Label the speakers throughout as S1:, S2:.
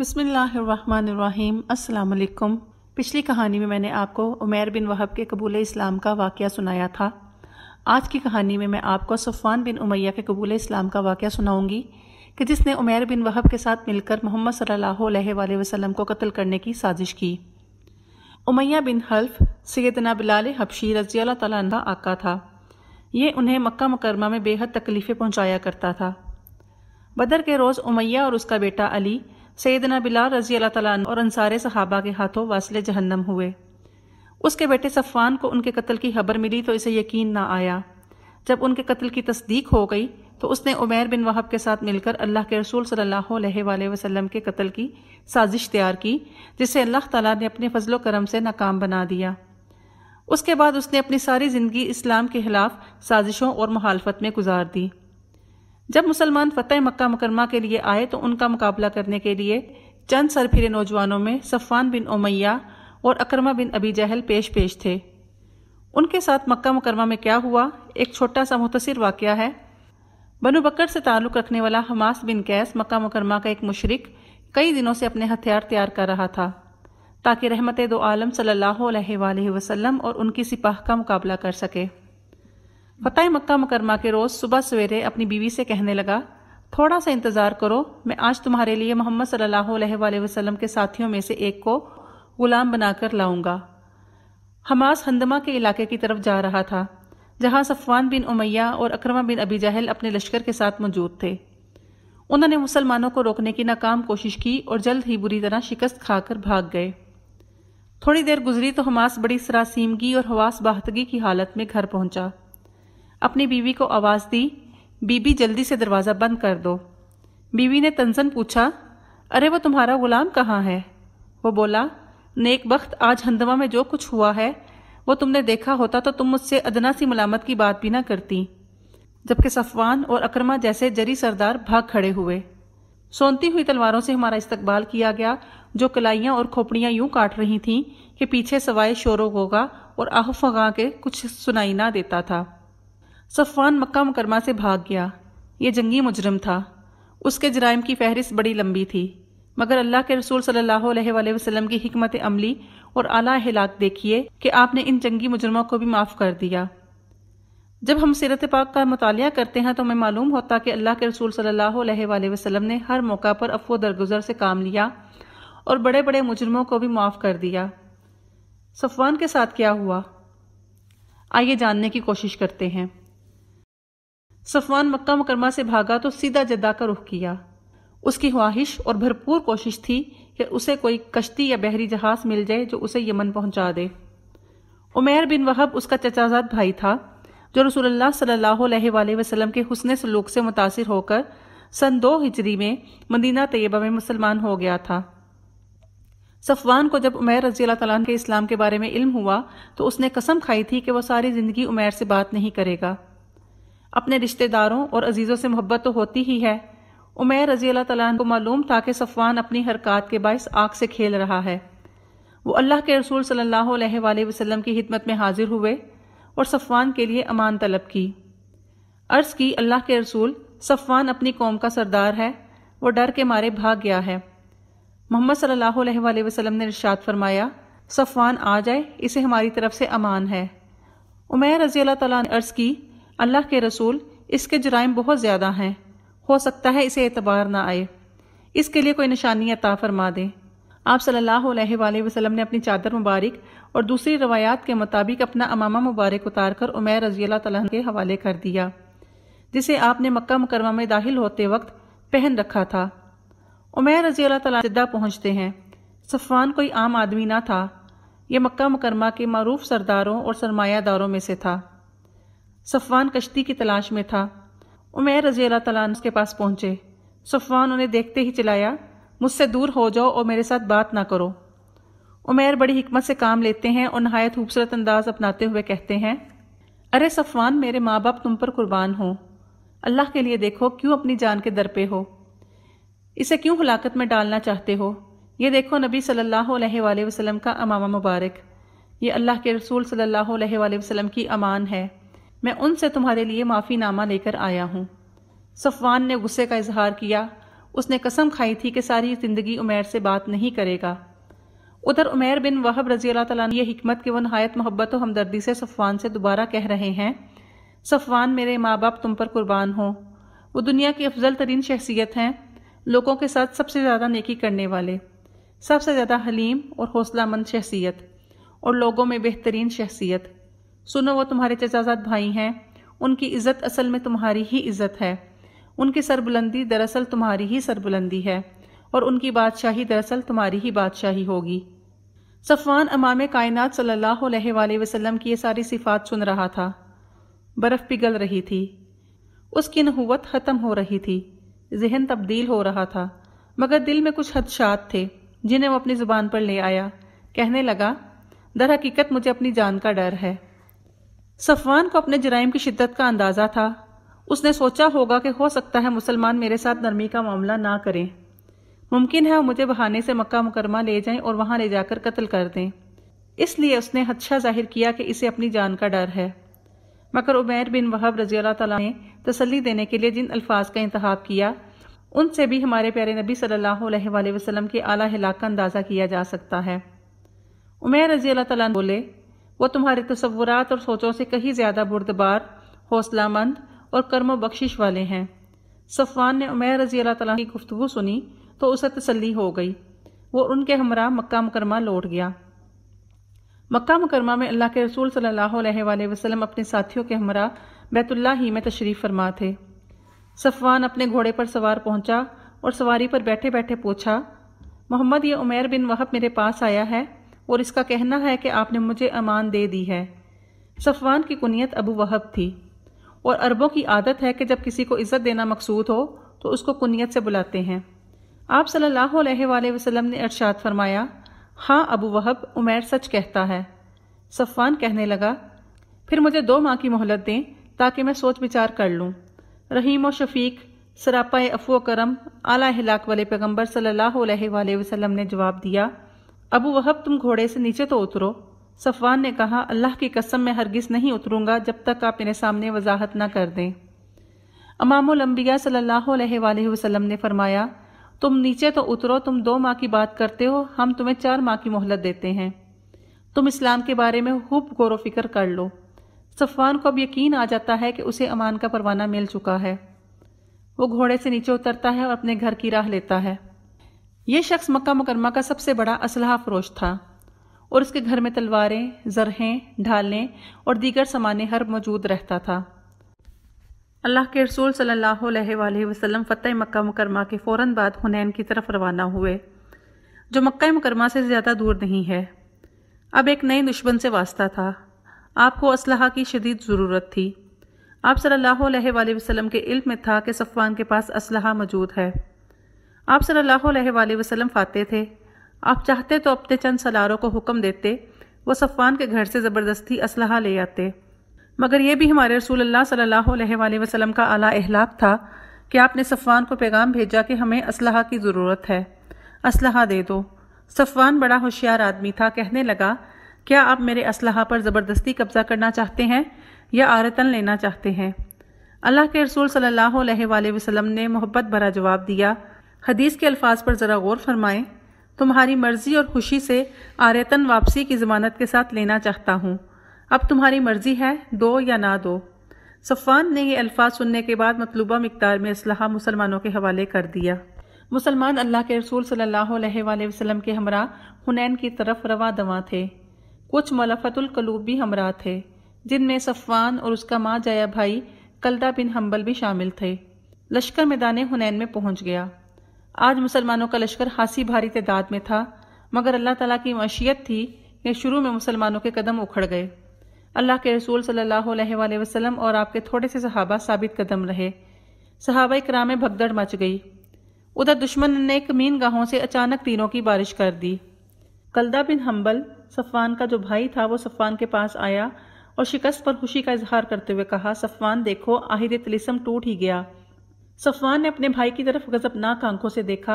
S1: बसमिलीम अलकुम पिछली कहानी में मैंने आपको उमेर बिन वहब के कबूल इस्लाम का वाक़ सुनाया था आज की कहानी में मैं आपको सफ़ान बिन उमैया के कबूल इस्लाम का वाक़ सुनाऊंगी कि जिसने उमेर बिन वहब के साथ मिलकर मोहम्मद सल्ला वसलम को कत्ल करने की साजिश की उमैया बिन हल्फ सैदना बिलाल हबशी रजी अल्लाह आका था ये उन्हें मक्का मुकरमा में बेहद तकलीफ़ें पहुँचाया करता था बदर के रोज़ उमैया और उसका बेटा अली सैदना बिलाल रजी अल्लाह तला और अनसार सहाबा के हाथों वासले जहन्नम हुए उसके बेटे सफ़ान को उनके कत्ल की खबर मिली तो इसे यकीन ना आया जब उनके कत्ल की तस्दीक हो गई तो उसने उमैर बिन वहब के साथ मिलकर अल्लाह के रसूल सल्ला वसलम के कत्ल की साजिश तैयार की जिसे अल्लाह तला ने अपने फजलो करम से नाकाम बना दिया उसके बाद उसने अपनी सारी ज़िंदगी इस्लाम के खिलाफ साजिशों और मुहालफत में गुजार दी जब मुसलमान फतेह मक्का मुकरमा के लिए आए तो उनका मुकाबला करने के लिए चंद सरफिर नौजवानों में सफ़ान बिन उमैया और अकरमा बिन अबी जहल पेश पेश थे उनके साथ मक्का मुकरमा में क्या हुआ एक छोटा सा मुतसर वाक़ है बनु बकर से ताल्लुक़ रखने वाला हमास बिन कैस मक्का मुकरमा का एक मुशरक कई दिनों से अपने हथियार तैयार कर रहा था ताकि रहमत दो आलम सल्लल्लाहु अलैहि वसल्लम और उनकी सिपाह का मुकाबला कर सके फतेह मक्का मुकरमा के रोज़ सुबह सवेरे अपनी बीवी से कहने लगा थोड़ा सा इंतज़ार करो मैं आज तुम्हारे लिए मोहम्मद सल्ला वसलम के साथियों में से एक को ग़ुलाम बनाकर लाऊंगा हमास हंदमा के इलाके की तरफ जा रहा था जहां सफ़वान बिन उमैया और अक्रमा बिन अबी जहल अपने लश्कर के साथ मौजूद थे उन्होंने मुसलमानों को रोकने की नाकाम कोशिश की और जल्द ही बुरी तरह शिकस्त खाकर भाग गए थोड़ी देर गुजरी तो हमास बड़ी सरासीमगी और हवास बाहतगी की हालत में घर पहुंचा अपनी बीवी को आवाज़ दी बीबी जल्दी से दरवाज़ा बंद कर दो बीवी ने तंजन पूछा अरे वो तुम्हारा गुलाम कहाँ है वो बोला नेक वक्त आज हंदवा में जो कुछ हुआ है वो तुमने देखा होता तो तुम मुझसे अदना सी मलामत की बात भी ना करती जबकि सफवान और अक्रमा जैसे जरी सरदार भाग खड़े हुए सोनती हुई तलवारों से हमारा इस्तकबाल किया गया जो कलाइयाँ और खोपड़ियाँ यूं काट रही थीं कि पीछे सवाए शोरों गोगा और फगा के कुछ सुनाई ना देता था सफ़ान मक्का मुकरमा से भाग गया ये जंगी मुजरम था उसके जराइम की फहरिस्त बड़ी लंबी थी मगर अल्लाह के रसूल सल्लल्लाहु अलैहि वसल्लम की हमत अमली और आला हिलाक देखिए कि आपने इन जंगी मुजरमों को भी माफ़ कर दिया जब हम सीरत पाक का मताल करते हैं तो हमें मालूम होता कि अल्लाह के रसूल सल्लल्लाहु अलैहि वसल्लम ने हर मौका पर अफो दरगुजर से काम लिया और बड़े बड़े मुजरमों को भी माफ़ कर दिया सफ़वान के साथ क्या हुआ आइए जानने की कोशिश करते हैं सफवान मक्का मुकरमा से भागा तो सीधा जद्दा का रुख किया उसकी ख्वाहिश और भरपूर कोशिश थी कि उसे कोई कश्ती या बहरी जहाज मिल जाए जो उसे यमन पहुंचा दे उमेर बिन वहब उसका चचाजाद भाई था जो रसूलुल्लाह सल्लल्लाहु अलैहि वसल्लम के हसन सलूक से मुतासर होकर सन दो हिजरी में मदीना तैयबा में मुसलमान हो गया था सफवान को जब उमेर रजी अल्लाह के इस्लाम के बारे में इल्म हुआ तो उसने कसम खाई थी कि वह सारी ज़िंदगी उमेर से बात नहीं करेगा अपने रिश्तेदारों और अजीज़ों से मोहब्बत तो होती ही है उमेर रजी अल्लाह तला को मालूम था कि सफ़वान अपनी हरकत के बायस आग से खेल रहा है वो अल्लाह के रसूल सल्ला वसलम की हिदमत में हाजिर हुए और सफ़वान के लिए अमान तलब की अर्ज़ की अल्लाह के रसूल सफ़वान अपनी कौम का सरदार है वो डर के मारे भाग गया है मोहम्मद सल्ला वसलम ने रिशात फरमाया सफ़वान आ जाए इसे हमारी तरफ से अमान है उमेर रजी अल्लाह तला ने अर्ज़ की अल्लाह के रसूल इसके जराइम बहुत ज़्यादा हैं हो सकता है इसे एतबार ना आए इसके लिए कोई निशानी अता फरमा दें आप सल्लल्लाहु अलैहि वसल्लम ने अपनी चादर मुबारक और दूसरी रवायात के मुताबिक अपना अमामा मुबारक उतार कर उमैर रजी तला के हवाले कर दिया जिसे आपने मक्का मुकरमा में दाखिल होते वक्त पहन रखा था उमैर रजी तदा पहुँचते हैं सफ़वान कोई आम आदमी ना था यह मक्का मुकरमा के मरूफ सरदारों और सरमायादारों में से था सफ़वान कश्ती की तलाश में था उमेर रजी अल्लाह उसके पास पहुँचे सफ़वान उन्हें देखते ही चिल्लाया मुझसे दूर हो जाओ और मेरे साथ बात ना करो उमेर बड़ी हमत से काम लेते हैं और नहायत खूबसूरत अंदाज अपनाते हुए कहते हैं अरे सफ़वान मेरे माँ बाप तुम पर कुर्बान हो अल्लाह के लिए देखो क्यों अपनी जान के दर पे हो इसे क्यों हलाकत में डालना चाहते हो ये देखो नबी सल्लल्लाहु अलैहि वसल्लम का अमामा मुबारक ये अल्लाह के रसूल सल्लल्लाहु अलैहि वसल्लम की अमान है मैं उनसे तुम्हारे लिए माफ़ीनामा लेकर आया हूँ सफ़वान ने गुस्से का इजहार किया उसने कसम खाई थी कि सारी ज़िंदगी उमेर से बात नहीं करेगा उधर उमेर बिन वहब रजी अल्लाह तिकमत के यह हमत नहायत मोहब्बत और हमदर्दी से सफ़वान से दोबारा कह रहे हैं सफ़वान मेरे माँ बाप तुम पर कुर्बान हो वो दुनिया की अफजल तरीन शख्सियत हैं लोगों के साथ सबसे ज़्यादा नेकी करने वाले सबसे ज़्यादा हलीम और हौसला मंद शख्सियत और लोगों में बेहतरीन शख्सियत सुनो वो तुम्हारे चचाजाद भाई हैं उनकी इज़्ज़त असल में तुम्हारी ही इज़्ज़त है उनकी सरबुलंदी दरअसल तुम्हारी ही सरबुलंदी है और उनकी बादशाही दरअसल तुम्हारी ही बादशाही होगी सफ़वान अमाम कायनात सल्ला वसलम की ये सारी सिफात सुन रहा था बर्फ़ पिघल रही थी उसकी नहुवत ख़त्म हो रही थी जहन तब्दील हो रहा था मगर दिल में कुछ हदशात थे जिन्हें वो अपनी ज़ुबान पर ले आया कहने लगा दर हकीकत मुझे अपनी जान का डर है सफवान को अपने जराइम की शिद्दत का अंदाज़ा था उसने सोचा होगा कि हो सकता है मुसलमान मेरे साथ नरमी का मामला ना करें मुमकिन है वो मुझे बहाने से मक्का मुकरमा ले जाएं और वहां ले जाकर कत्ल कर दें इसलिए उसने हदशा जाहिर किया कि इसे अपनी जान का डर है मगर उमैर बिन वहब रजी अल्लाह तला ने तसली देने के लिए जिन अल्फाज का इंतहाब किया उनसे भी हमारे प्यारे नबी सल्लल्लाहु अलैहि वसल्लम के आला हिलाक का अंदाज़ा किया जा सकता है उमैर रजी अल्लाह तला बोले वो तुम्हारे तस्वुरात और सोचों से कहीं ज़्यादा बुरदबार मंद और कर्म बख्शिश वाले हैं सफ़वान ने उमैर रजी अल्लाह तला की गुफ्तु सुनी तो उसे तसली हो गई वो उनके हमरा मक्का मुकरमा लौट गया मक्का मुकरमा में अल्लाह के रसूल सल्लल्लाहु अलैहि वसल्लम अपने साथियों के हमरा बैतुल्ला ही में तशरीफ़ फरमा थे सफ़वान अपने घोड़े पर सवार पहुंचा और सवारी पर बैठे बैठे पूछा मोहम्मद ये उमैर बिन वहब मेरे पास आया है और इसका कहना है कि आपने मुझे अमान दे दी है सफ़वान की कुनीत अबू वहब थी और अरबों की आदत है कि जब किसी को इज़्ज़त देना मकसूद हो तो उसको कुनीत से बुलाते हैं आप सल्ला वसलम ने इरशाद फरमाया हाँ अबू वहब उमैर सच कहता है सफ़वान कहने लगा फिर मुझे दो माह की मोहलत दें ताकि मैं सोच विचार कर लूँ रहीम और शफीक सरापा अफो करम आला हिलाक वाले पैगम्बर सल्ला वसलम ने जवाब दिया अबू वहब तुम घोड़े से नीचे तो उतरो सफ़वान ने कहा अल्लाह की कसम मैं हरगिज़ नहीं उतरूँगा जब तक आप मेरे सामने वजाहत ना कर दें अमामबिया सल्लल्लाहु अलैहि वसल्लम ने फरमाया तुम नीचे तो उतरो तुम दो माह की बात करते हो हम तुम्हें चार माह की मोहलत देते हैं तुम इस्लाम के बारे में खूब गौर वफ़िक्र कर लो सफ़वान को अब यकीन आ जाता है कि उसे अमान का परवाना मिल चुका है वो घोड़े से नीचे उतरता है और अपने घर की राह लेता है यह शख्स मक्का मुकरमा का सबसे बड़ा असलहा फरोश था और उसके घर में तलवारें जरहें ढालें और दीगर सामान हर मौजूद रहता था अल्लाह के रसूल सल्लल्लाहु अलैहि वसल्लम फ़तेह मक्का मुकरमा के फ़ौर बाद हुनैन की तरफ रवाना हुए जो मक्का मुकरमा से ज़्यादा दूर नहीं है अब एक नए दुश्मन से वास्ता था आपको असलाह की शदीद ज़रूरत थी आप सल्लल्लाहु अलैहि वसल्लम के इल्म में था कि सफ़वान के पास असलाह मौजूद है आप सल्लल्लाहु अलैहि वसल्लम फाते थे आप चाहते तो अपने चंद सलारों को हुक्म देते वो सफ़ान के घर से ज़बरदस्ती असलहा ले आते मगर यह भी हमारे रसूल अल्लाह सल्लल्लाहु अलैहि वसल्लम का आला अहलाक था कि आपने सफ़ान को पैगाम भेजा कि हमें असलहा की ज़रूरत है असलहा दे दो सफ़ान बड़ा होशियार आदमी था कहने लगा क्या आप मेरे असलहा पर ज़बरदस्ती कब्ज़ा करना चाहते हैं या आरतन लेना चाहते हैं अल्लाह के रसूल सल्लल्लाहु अलैहि वसल्लम ने मोहब्बत भरा जवाब दिया हदीस के अल्फाज पर ज़रा गौर फरमाएं तुम्हारी मर्ज़ी और खुशी से आरतन वापसी की ज़मानत के साथ लेना चाहता हूँ अब तुम्हारी मर्ज़ी है दो या ना दो सफ़ान ने ये अल्फाज सुनने के बाद मतलूबा मकदार में असलाह मुसलमानों के हवाले कर दिया मुसलमान अल्लाह के रसूल सल्लल्लाहु के हमरा हुनैन की तरफ रवा दवा थे कुछ मलफ़तुलकलूब भी हमरा थे जिनमें सफ़ान और उसका माँ जया भाई कलदा बिन हम्बल भी शामिल थे लश्कर मैदान हुनैन में पहुंच गया आज मुसलमानों का लश्कर हासी भारी तदाद में था मगर अल्लाह तला की मशीयत थी कि शुरू में मुसलमानों के कदम उखड़ गए अल्लाह के रसूल सल्ला वसलम और आपके थोड़े से सहाबा साबित कदम रहे सहाबा कराम भगदड़ मच गई उधर दुश्मन ने कमीन गाहों से अचानक तीरों की बारिश कर दी कलदा बिन हम्बल सफ़ान का जो भाई था वो सफवान के पास आया और शिकस्त पर खुशी का इजहार करते हुए कहा सफ़ान देखो आहिद तलिसम टूट ही गया सफवान ने अपने भाई की तरफ गजबनाक आंखों से देखा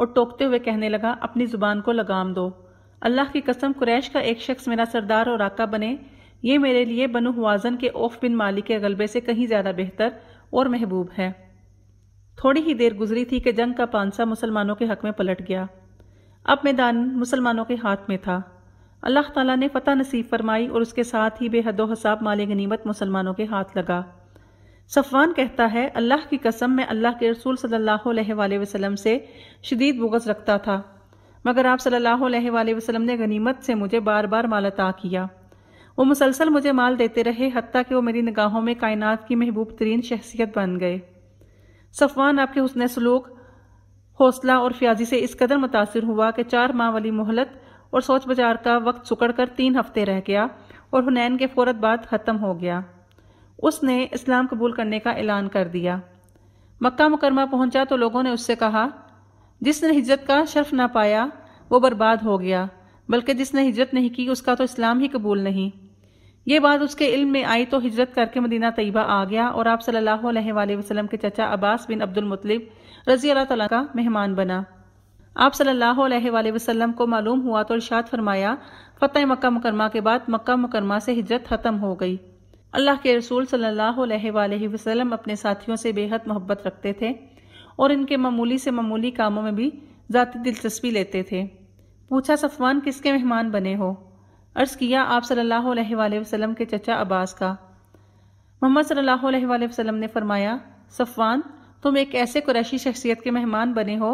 S1: और टोकते हुए कहने लगा अपनी ज़ुबान को लगाम दो अल्लाह की कसम कुरैश का एक शख्स मेरा सरदार और आका बने ये मेरे लिए बनु हुआजन के ओफ बिन मालिक के गलबे से कहीं ज़्यादा बेहतर और महबूब है थोड़ी ही देर गुजरी थी कि जंग का पानसा मुसलमानों के हक में पलट गया अब मैदान मुसलमानों के हाथ में था अल्लाह ताला ने फतह नसीब फरमाई और उसके साथ ही बेहद हसाब माले गनीमत मुसलमानों के हाथ लगा सफ़वान कहता है अल्लाह की कसम मैं अल्लाह के रसूल सल्ला वसलम से शदीद बुगस रखता था मगर आप सल्ला वसलम ने गनीमत से मुझे बार बार मालता किया वो मुसलसल मुझे माल देते रहे हती कि वो मेरी निगाहों में कायनात की महबूब तरीन शख्सियत बन गए सफ़वान आपके हसन सलूक हौसला और फ्याजी से इस कदर मुतासर हुआ कि चार माह वाली मोहलत और सोच बाजार का वक्त सुकड़ कर तीन हफ्ते रह गया और हुनैन के फ़ौरत बाद ख़त्म हो गया उसने इस्लाम कबूल करने का ऐलान कर दिया मक्का मुकरमा पहुंचा तो लोगों ने उससे कहा जिसने हिजरत का शर्फ ना पाया वो बर्बाद हो गया बल्कि जिसने हिजरत नहीं की उसका तो इस्लाम ही कबूल नहीं ये बात उसके इल्म में आई तो हिजरत करके मदीना तयबा आ गया और आप सल्लल्लाहु अलैहि वसल्लम के चचा अब्बास बिन अब्दुल मुतलिब रजी अल्लाह तला का मेहमान बना आप सल्लल्लाहु अलैहि वसल्लम को मालूम हुआ तो इर्शाद फरमाया फ़तेह मक्का मुकरमा के बाद मक्का मुकरमा से हिजरत ख़त्म हो गई अल्लाह के रसूल सल्लल्लाहु अलैहि वसल्लम अपने साथियों से बेहद मोहब्बत रखते थे और इनके मामूली से मामूली कामों में भी ज़ाती दिलचस्पी लेते थे पूछा सफ़वान किसके मेहमान बने हो अर्ज़ किया आप सल्लल्लाहु अलैहि वसल्लम के चचा अब्बास का मोहम्मद सल्लल्लाहु अलैहि वसल्लम ने फरमाया सफ़वान तुम एक ऐसे कुरैशी शख्सियत के मेहमान बने हो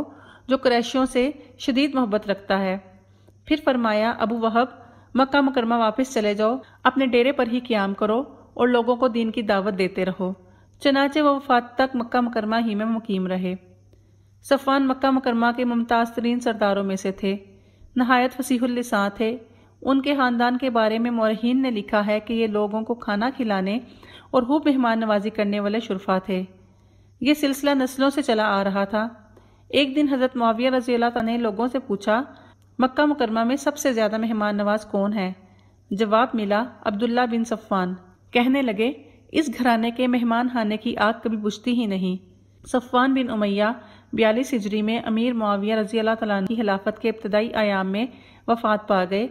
S1: जो कुरैशियों से शदीद मोहब्बत रखता है फिर फरमाया अबू वहब मक्का मुकरमा वापस चले जाओ अपने डेरे पर ही क्याम करो और लोगों को दीन की दावत देते रहो चनाचे व वफात तक मक्का मकरमा ही में मुकीम रहे सफ़ान मक्का मकरमा के मुमताज़ तरीन सरदारों में से थे नहायत फसीहलसा थे उनके ख़ानदान के बारे में मौरहीन ने लिखा है कि ये लोगों को खाना खिलाने और खूब मेहमान नवाजी करने वाले शुरफा थे ये सिलसिला नस्लों से चला आ रहा था एक दिन हज़रत माविया रजी अल्लाह ने लोगों से पूछा मक्का मुकरमा में सबसे ज़्यादा मेहमान नवाज कौन है जवाब मिला अब्दुल्ला बिन सफ़ान कहने लगे इस घराने के मेहमान खाने की आग कभी बुझती ही नहीं सफ़ान बिन उमैया बयालीस हिजरी में अमीर मुआविया रजी अल्लाह तला की खिलाफत के इब्तदाई आयाम में वफात पा गए